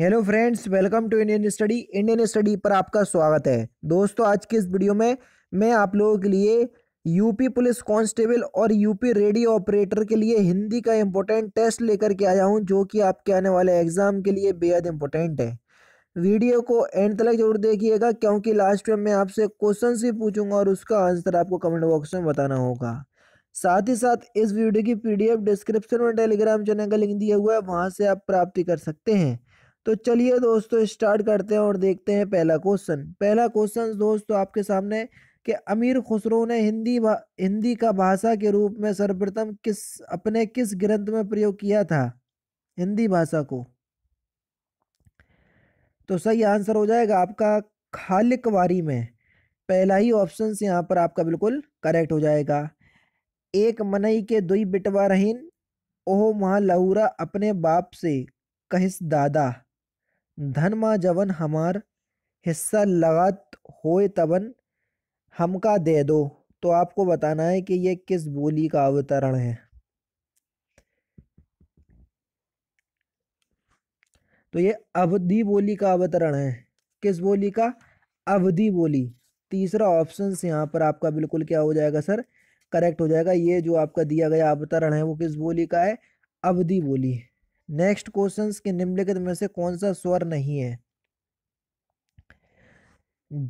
hello friends welcome to Indian study Indian study पर आपका स्वागत है दोस्तों आज के इस वीडियो में मैं आप लोगों के लिए यूपी पुलिस कांस्टेबल और यूपी रेडियो ऑपरेटर के लिए हिंदी का इम्पोर्टेंट टेस्ट लेकर के आया हूं जो कि आपके आने वाले एग्ज़ाम के लिए बेहद इम्पोर्टेंट है वीडियो को एंड तक जरूर देखिएगा क्योंकि लास्ट में मैं आपसे क्वेश्चन ही पूछूंगा और उसका आंसर आपको कमेंट बॉक्स में बताना होगा साथ ही साथ इस वीडियो की पीडीएफ डिस्क्रिप्शन में टेलीग्राम चैनल का लिंक दिया हुआ है वहाँ से आप प्राप्ति कर सकते हैं तो चलिए दोस्तों स्टार्ट करते हैं और देखते हैं पहला क्वेश्चन पहला क्वेश्चन दोस्तों आपके सामने कि अमीर खुसरो ने हिंदी हिंदी का भाषा के रूप में सर्वप्रथम किस अपने किस ग्रंथ में प्रयोग किया था हिंदी भाषा को तो सही आंसर हो जाएगा आपका खालिकवारी में पहला ही ऑप्शन यहाँ पर आपका बिल्कुल करेक्ट हो जाएगा एक मनई के दुई बिटवा रहीन ओह महा लहूरा अपने बाप से कहिस दादा धन माँ जवन हमार हिस्सा लगत होए तबन हमका दे दो तो आपको बताना है कि ये किस बोली का अवतरण है तो ये अवधि बोली का अवतरण है किस बोली का अवधि बोली तीसरा ऑप्शन यहाँ पर आपका बिल्कुल क्या हो जाएगा सर करेक्ट हो जाएगा ये जो आपका दिया गया अवतरण है वो किस बोली का है अवधि बोली नेक्स्ट क्वेश्चन के निम्नलिखित में से कौन सा स्वर नहीं है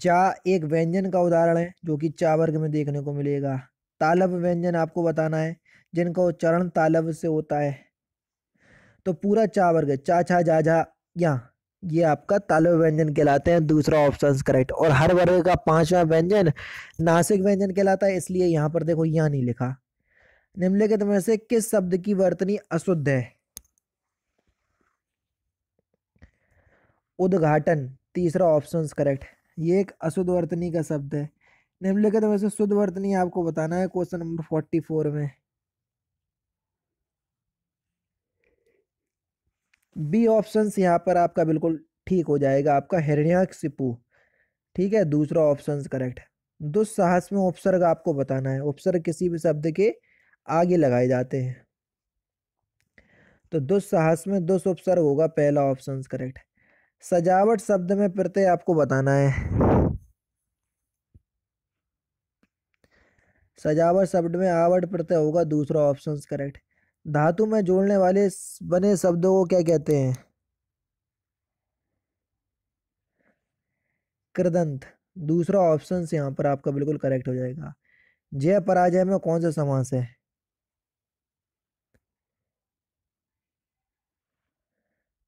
जा एक व्यंजन का उदाहरण है जो कि चा वर्ग में देखने को मिलेगा तालब व्यंजन आपको बताना है जिनका उच्चारण तालब से होता है तो पूरा चा वर्ग चा छा जा जा या ये आपका तालब व्यंजन कहलाते हैं दूसरा ऑप्शन करेक्ट और हर वर्ग का पांचवा व्यंजन नासिक व्यंजन कहलाता है इसलिए यहाँ पर देखो यहाँ नहीं लिखा निम्नलिखित में से किस शब्द की वर्तनी अशुद्ध है उद्घाटन तीसरा ऑप्शन करेक्ट ये एक अशुद्ध वर्तनी का शब्द है निम्नलिखित में से शुद्ध वर्तनी आपको बताना है क्वेश्चन नंबर फोर्टी फोर में बी ऑप्शन यहाँ पर आपका बिल्कुल ठीक हो जाएगा आपका हिरण्याक्षिपु ठीक है दूसरा ऑप्शन करेक्ट दुस्साहस में उपसर्ग आपको बताना है उपसर्ग किसी भी शब्द के आगे लगाए जाते हैं तो दुस्साहस में दुस उपसर्ग होगा पहला ऑप्शन करेक्ट सजावट शब्द में प्रत्यय आपको बताना है सजावट शब्द में आवट प्रत्यय होगा दूसरा ऑप्शन करेक्ट धातु में जोड़ने वाले बने शब्दों को क्या कहते हैं कृदंत दूसरा ऑप्शन यहाँ पर आपका बिल्कुल करेक्ट हो जाएगा जय पराजय में कौन सा समास है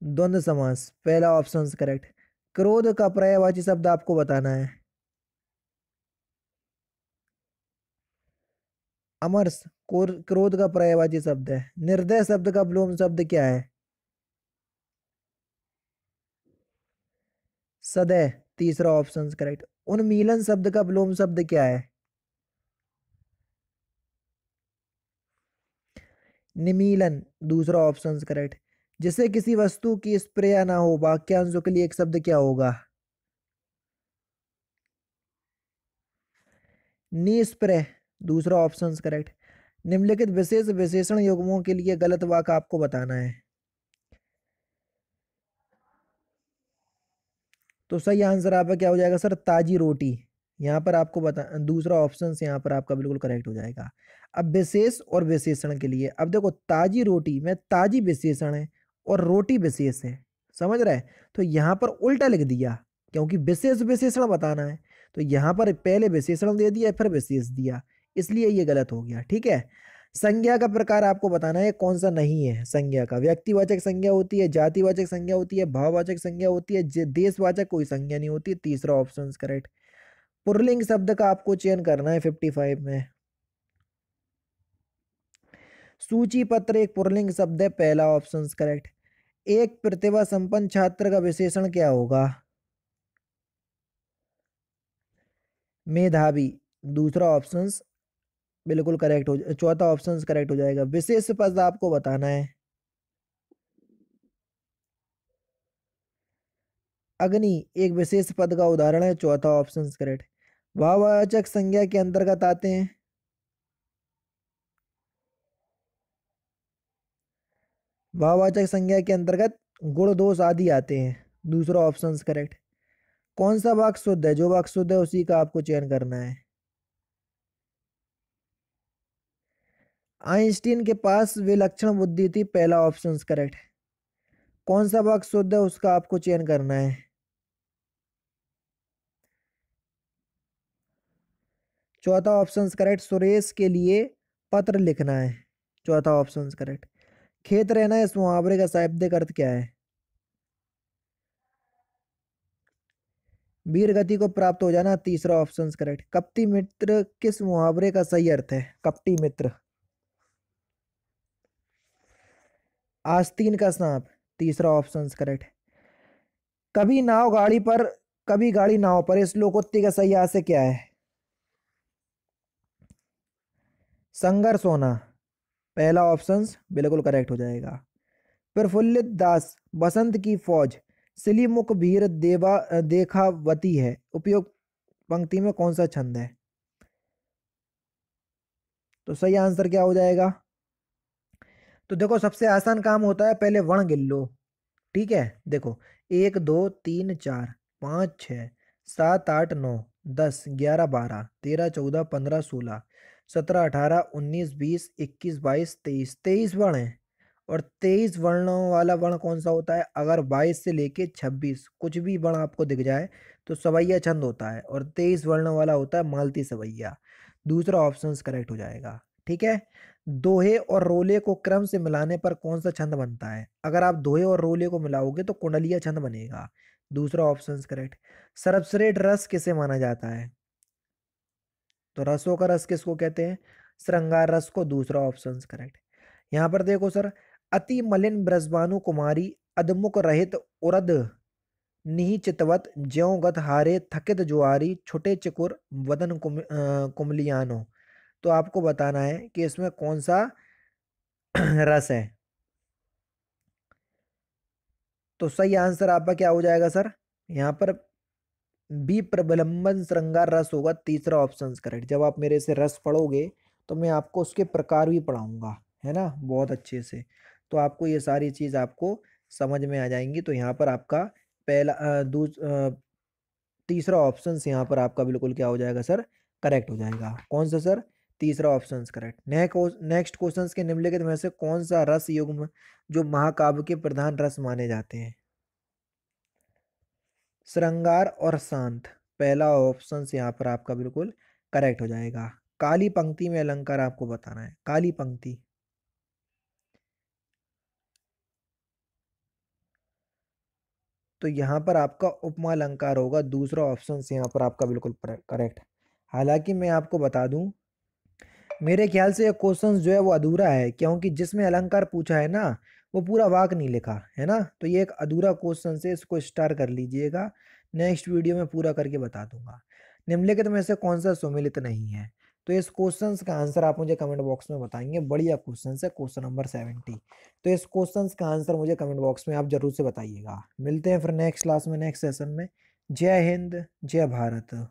द्वंद्व समास पहला ऑप्शन करेक्ट क्रोध का पर्यायवाची शब्द आपको बताना है अमर्स क्रोध का पर्यायवाची शब्द है निर्दय शब्द का ब्लोम शब्द क्या है सदै तीसरा ऑप्शन करेक्ट उन्मीलन शब्द का ब्लोम शब्द क्या है निमीलन दूसरा ऑप्शन करेक्ट जिसे किसी वस्तु की स्प्रे ना हो वाक्यांशों के लिए एक शब्द क्या होगा निस्प्रे दूसरा ऑप्शन करेक्ट निम्नलिखित विशेष विशेषण युगमों के लिए गलत वाक आपको बताना है तो सही आंसर आपका क्या हो जाएगा सर ताजी रोटी यहाँ पर आपको बता दूसरा ऑप्शन यहाँ पर आपका बिल्कुल करेक्ट हो जाएगा अब विशेष और विशेषण के लिए अब देखो ताजी रोटी में ताजी विशेषण है और रोटी विशेष है समझ रहे तो यहाँ पर उल्टा लिख दिया क्योंकि विशेष विशेषण बताना है तो यहाँ पर पहले विशेषण दे दिया फिर विशेष दिया इसलिए ये गलत हो गया ठीक है संज्ञा का प्रकार आपको बताना है कौन सा नहीं है संज्ञा का व्यक्तिवाचक संज्ञा होती है जातिवाचक संज्ञा होती है भाववाचक संज्ञा होती है देशवाचक कोई संज्ञा नहीं होती तीसरा ऑप्शन करेक्ट पुरलिंग शब्द का आपको चयन करना है फिफ्टी फाइव में सूची पत्र एक पुरलिंग शब्द है पहला ऑप्शन करेक्ट एक प्रतिभा संपन्न छात्र का विशेषण क्या होगा मेधावी दूसरा ऑप्शन बिल्कुल करेक्ट हो चौथा ऑप्शन करेक्ट हो जाएगा विशेष पद आपको बताना है अग्नि एक विशेष पद का उदाहरण है चौथा ऑप्शन करेक्ट भाववाचक संज्ञा के अंतर्गत आते हैं भाववाचक संज्ञा के अंतर्गत गुण दोष आदि आते हैं दूसरा ऑप्शन करेक्ट कौन सा वाक्य शुद्ध है जो वाक्य शुद्ध है उसी का आपको चयन करना है आइंस्टीन के पास विलक्षण बुद्धि थी पहला ऑप्शन करेक्ट कौन सा वाक्य शुद्ध है उसका आपको चयन करना है चौथा ऑप्शन करेक्ट सुरेश के लिए पत्र लिखना है चौथा ऑप्शन करेक्ट खेत रहना इस मुहावरे का शाब्दिक अर्थ क्या है वीर गति को प्राप्त हो जाना तीसरा ऑप्शन करेक्ट कपटी मित्र किस मुहावरे का सही अर्थ है कपटी मित्र आस्तीन का सांप तीसरा ऑप्शन करेक्ट कभी नाव गाड़ी पर कभी गाड़ी नाव पर इस लोकोत्ति का सही आशय क्या है संघर्ष होना पहला ऑप्शन बिल्कुल करेक्ट हो जाएगा प्रफुल्लित दास बसंत की फौज सिलीमुख भीर देवा देखावती है उपयोग पंक्ति में कौन सा छंद है तो सही आंसर क्या हो जाएगा तो देखो सबसे आसान काम होता है पहले वर्ण गिन लो ठीक है देखो एक दो तीन चार पाँच छ सात आठ नौ दस ग्यारह बारह तेरह चौदह पंद्रह सोलह सत्रह अठारह उन्नीस बीस इक्कीस बाईस तेईस तेईस वर्ण हैं और तेईस वर्णों वाला वर्ण कौन सा होता है अगर बाईस से लेके छब्बीस कुछ भी वर्ण आपको दिख जाए तो सवैया छंद होता है और तेईस वर्णों वाला होता है मालती सवैया दूसरा ऑप्शन करेक्ट हो जाएगा ठीक है दोहे और रोले को क्रम से मिलाने पर कौन सा छंद बनता है अगर आप दोहे और रोले को मिलाओगे तो कुंडलिया छंद बनेगा दूसरा ऑप्शन करेक्ट सर्वश्रेष्ठ रस किसे माना जाता है तो रसों का रस किसको कहते हैं श्रृंगार रस को दूसरा ऑप्शन करेक्ट यहाँ पर देखो सर अति मलिन ब्रजबानु कुमारी अदमुख रहित उरद नि चितवत ज्योगत हारे थकित जुआरी छोटे चिकुर वदन कुम, कुमलियानो तो आपको बताना है कि इसमें कौन सा रस है तो सही आंसर आपका क्या हो जाएगा सर यहाँ पर बी प्रबलंबन श्रृंगार रस होगा तीसरा ऑप्शन करेक्ट जब आप मेरे से रस पढ़ोगे तो मैं आपको उसके प्रकार भी पढ़ाऊँगा है ना बहुत अच्छे से तो आपको ये सारी चीज़ आपको समझ में आ जाएंगी तो यहाँ पर आपका पहला दूस तीसरा ऑप्शन यहाँ पर आपका बिल्कुल क्या हो जाएगा सर करेक्ट हो जाएगा कौन सा सर तीसरा ऑप्शन करेक्ट नेक्स्ट क्वेश्चन के निम्नलिखित में से कौन सा रस युग्म जो महाकाव्य के प्रधान रस माने जाते हैं श्रृंगार और शांत पहला ऑप्शन यहाँ पर आपका बिल्कुल करेक्ट हो जाएगा काली पंक्ति में अलंकार आपको बताना है काली पंक्ति तो यहाँ पर आपका उपमा अलंकार होगा दूसरा ऑप्शन यहाँ पर आपका बिल्कुल करेक्ट हालांकि मैं आपको बता दूं मेरे ख्याल से ये क्वेश्चन जो है वो अधूरा है क्योंकि जिसमें अलंकार पूछा है ना वो पूरा वाक नहीं लिखा है ना तो ये एक अधूरा क्वेश्चन से इसको स्टार कर लीजिएगा नेक्स्ट वीडियो में पूरा करके बता दूंगा निम्नलिखित में से कौन सा सुमिलित नहीं है तो इस क्वेश्चन का आंसर आप मुझे कमेंट बॉक्स में बताएंगे बढ़िया क्वेश्चन है क्वेश्चन नंबर सेवेंटी तो इस क्वेश्चन का आंसर मुझे कमेंट बॉक्स में आप जरूर से बताइएगा मिलते हैं फिर नेक्स्ट क्लास में नेक्स्ट सेशन में जय हिंद जय भारत